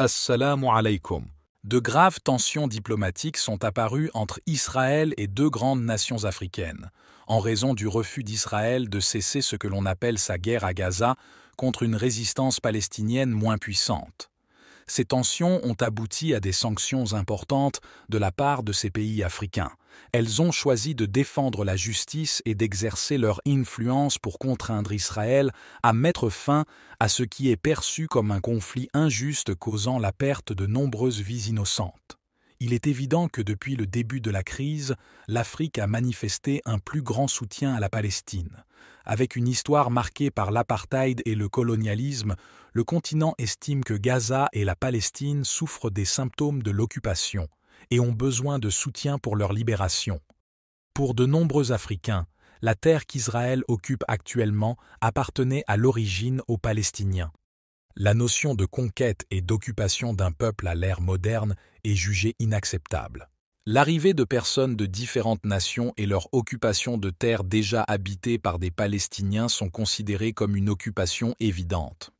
Assalamu alaikum. De graves tensions diplomatiques sont apparues entre Israël et deux grandes nations africaines, en raison du refus d'Israël de cesser ce que l'on appelle sa guerre à Gaza contre une résistance palestinienne moins puissante ces tensions ont abouti à des sanctions importantes de la part de ces pays africains. Elles ont choisi de défendre la justice et d'exercer leur influence pour contraindre Israël à mettre fin à ce qui est perçu comme un conflit injuste causant la perte de nombreuses vies innocentes il est évident que depuis le début de la crise, l'Afrique a manifesté un plus grand soutien à la Palestine. Avec une histoire marquée par l'apartheid et le colonialisme, le continent estime que Gaza et la Palestine souffrent des symptômes de l'occupation et ont besoin de soutien pour leur libération. Pour de nombreux Africains, la terre qu'Israël occupe actuellement appartenait à l'origine aux Palestiniens la notion de conquête et d'occupation d'un peuple à l'ère moderne est jugée inacceptable. L'arrivée de personnes de différentes nations et leur occupation de terres déjà habitées par des Palestiniens sont considérées comme une occupation évidente.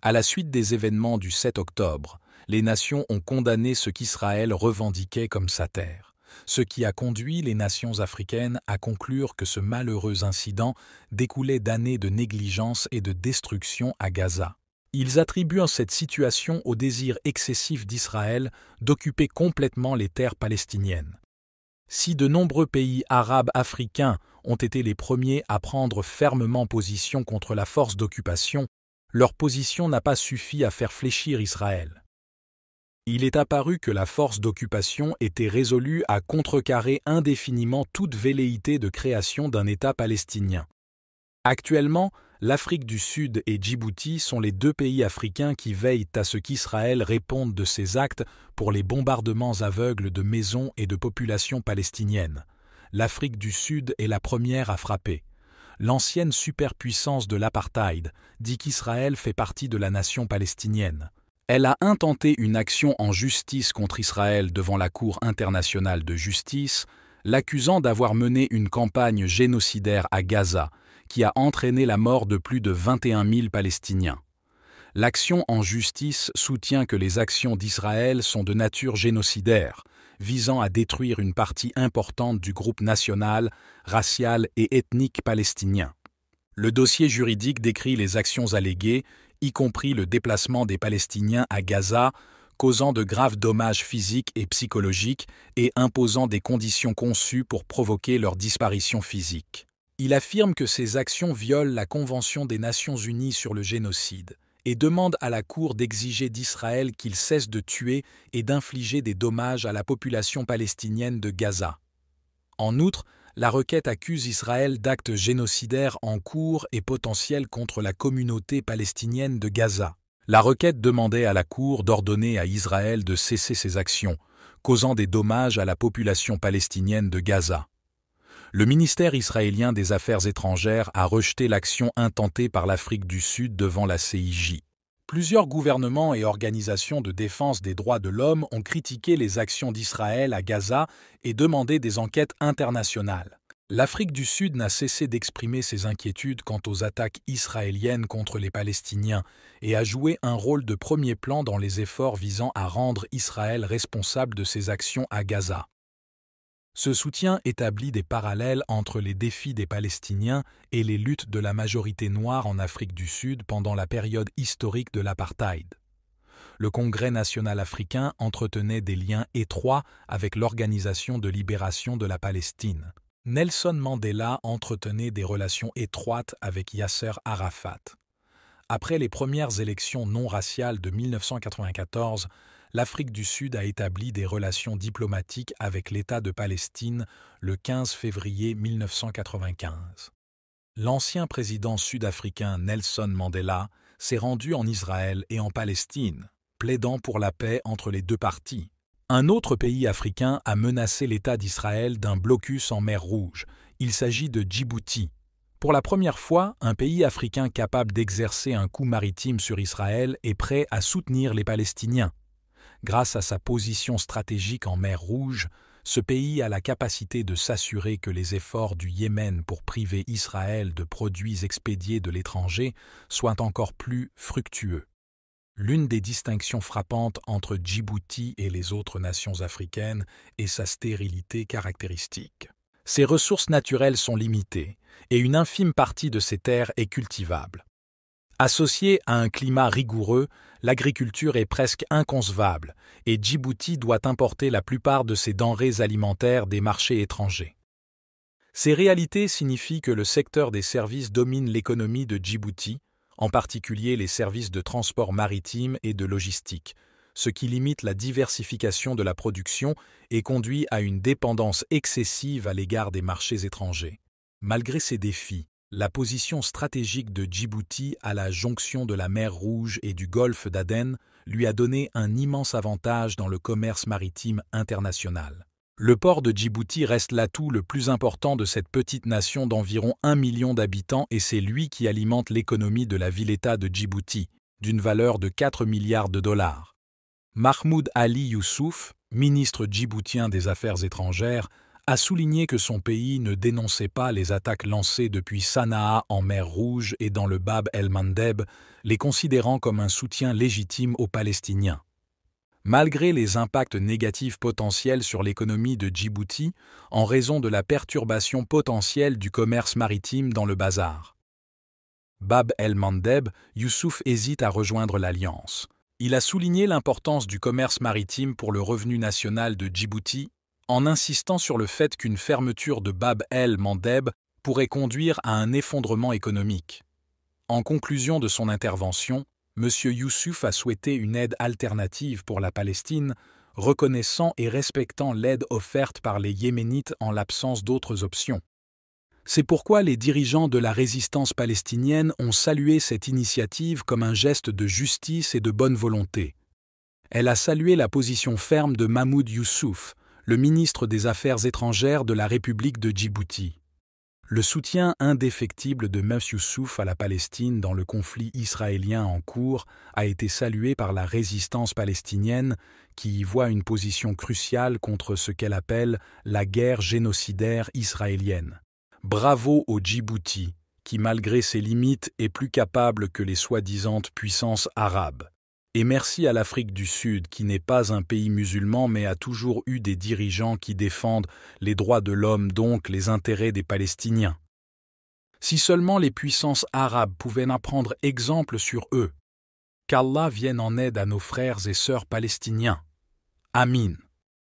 À la suite des événements du 7 octobre, les nations ont condamné ce qu'Israël revendiquait comme sa terre, ce qui a conduit les nations africaines à conclure que ce malheureux incident découlait d'années de négligence et de destruction à Gaza. Ils attribuent cette situation au désir excessif d'Israël d'occuper complètement les terres palestiniennes. Si de nombreux pays arabes africains ont été les premiers à prendre fermement position contre la force d'occupation, leur position n'a pas suffi à faire fléchir Israël. Il est apparu que la force d'occupation était résolue à contrecarrer indéfiniment toute velléité de création d'un État palestinien. Actuellement, l'Afrique du Sud et Djibouti sont les deux pays africains qui veillent à ce qu'Israël réponde de ses actes pour les bombardements aveugles de maisons et de populations palestiniennes. L'Afrique du Sud est la première à frapper. L'ancienne superpuissance de l'apartheid dit qu'Israël fait partie de la nation palestinienne. Elle a intenté une action en justice contre Israël devant la Cour internationale de justice, l'accusant d'avoir mené une campagne génocidaire à Gaza, qui a entraîné la mort de plus de 21 000 Palestiniens. L'action en justice soutient que les actions d'Israël sont de nature génocidaire, visant à détruire une partie importante du groupe national, racial et ethnique palestinien. Le dossier juridique décrit les actions alléguées, y compris le déplacement des Palestiniens à Gaza, causant de graves dommages physiques et psychologiques et imposant des conditions conçues pour provoquer leur disparition physique. Il affirme que ces actions violent la Convention des Nations Unies sur le génocide et demande à la Cour d'exiger d'Israël qu'il cesse de tuer et d'infliger des dommages à la population palestinienne de Gaza. En outre, la requête accuse Israël d'actes génocidaires en cours et potentiels contre la communauté palestinienne de Gaza. La requête demandait à la Cour d'ordonner à Israël de cesser ses actions, causant des dommages à la population palestinienne de Gaza le ministère israélien des Affaires étrangères a rejeté l'action intentée par l'Afrique du Sud devant la CIJ. Plusieurs gouvernements et organisations de défense des droits de l'homme ont critiqué les actions d'Israël à Gaza et demandé des enquêtes internationales. L'Afrique du Sud n'a cessé d'exprimer ses inquiétudes quant aux attaques israéliennes contre les Palestiniens et a joué un rôle de premier plan dans les efforts visant à rendre Israël responsable de ses actions à Gaza. Ce soutien établit des parallèles entre les défis des Palestiniens et les luttes de la majorité noire en Afrique du Sud pendant la période historique de l'apartheid. Le Congrès national africain entretenait des liens étroits avec l'Organisation de libération de la Palestine. Nelson Mandela entretenait des relations étroites avec Yasser Arafat. Après les premières élections non raciales de 1994, l'Afrique du Sud a établi des relations diplomatiques avec l'État de Palestine le 15 février 1995. L'ancien président sud-africain Nelson Mandela s'est rendu en Israël et en Palestine, plaidant pour la paix entre les deux parties. Un autre pays africain a menacé l'État d'Israël d'un blocus en mer Rouge. Il s'agit de Djibouti. Pour la première fois, un pays africain capable d'exercer un coup maritime sur Israël est prêt à soutenir les Palestiniens. Grâce à sa position stratégique en mer Rouge, ce pays a la capacité de s'assurer que les efforts du Yémen pour priver Israël de produits expédiés de l'étranger soient encore plus fructueux. L'une des distinctions frappantes entre Djibouti et les autres nations africaines est sa stérilité caractéristique. Ses ressources naturelles sont limitées, et une infime partie de ses terres est cultivable. Associée à un climat rigoureux, l'agriculture est presque inconcevable et Djibouti doit importer la plupart de ses denrées alimentaires des marchés étrangers. Ces réalités signifient que le secteur des services domine l'économie de Djibouti, en particulier les services de transport maritime et de logistique, ce qui limite la diversification de la production et conduit à une dépendance excessive à l'égard des marchés étrangers. Malgré ces défis, la position stratégique de Djibouti à la jonction de la mer Rouge et du golfe d'Aden lui a donné un immense avantage dans le commerce maritime international. Le port de Djibouti reste l'atout le plus important de cette petite nation d'environ 1 million d'habitants et c'est lui qui alimente l'économie de la ville-État de Djibouti, d'une valeur de 4 milliards de dollars. Mahmoud Ali Youssouf, ministre djiboutien des Affaires étrangères, a souligné que son pays ne dénonçait pas les attaques lancées depuis Sanaa en mer Rouge et dans le Bab el-Mandeb, les considérant comme un soutien légitime aux Palestiniens. Malgré les impacts négatifs potentiels sur l'économie de Djibouti en raison de la perturbation potentielle du commerce maritime dans le bazar. Bab el-Mandeb, Youssouf hésite à rejoindre l'alliance. Il a souligné l'importance du commerce maritime pour le revenu national de Djibouti en insistant sur le fait qu'une fermeture de Bab el-Mandeb pourrait conduire à un effondrement économique. En conclusion de son intervention, M. Youssouf a souhaité une aide alternative pour la Palestine, reconnaissant et respectant l'aide offerte par les Yéménites en l'absence d'autres options. C'est pourquoi les dirigeants de la résistance palestinienne ont salué cette initiative comme un geste de justice et de bonne volonté. Elle a salué la position ferme de Mahmoud Youssouf, le ministre des Affaires étrangères de la République de Djibouti. Le soutien indéfectible de M. Souf à la Palestine dans le conflit israélien en cours a été salué par la résistance palestinienne, qui y voit une position cruciale contre ce qu'elle appelle la guerre génocidaire israélienne. Bravo au Djibouti, qui malgré ses limites est plus capable que les soi disant puissances arabes. Et merci à l'Afrique du Sud, qui n'est pas un pays musulman mais a toujours eu des dirigeants qui défendent les droits de l'homme, donc les intérêts des Palestiniens. Si seulement les puissances arabes pouvaient en exemple sur eux. Qu'Allah vienne en aide à nos frères et sœurs palestiniens. Amin.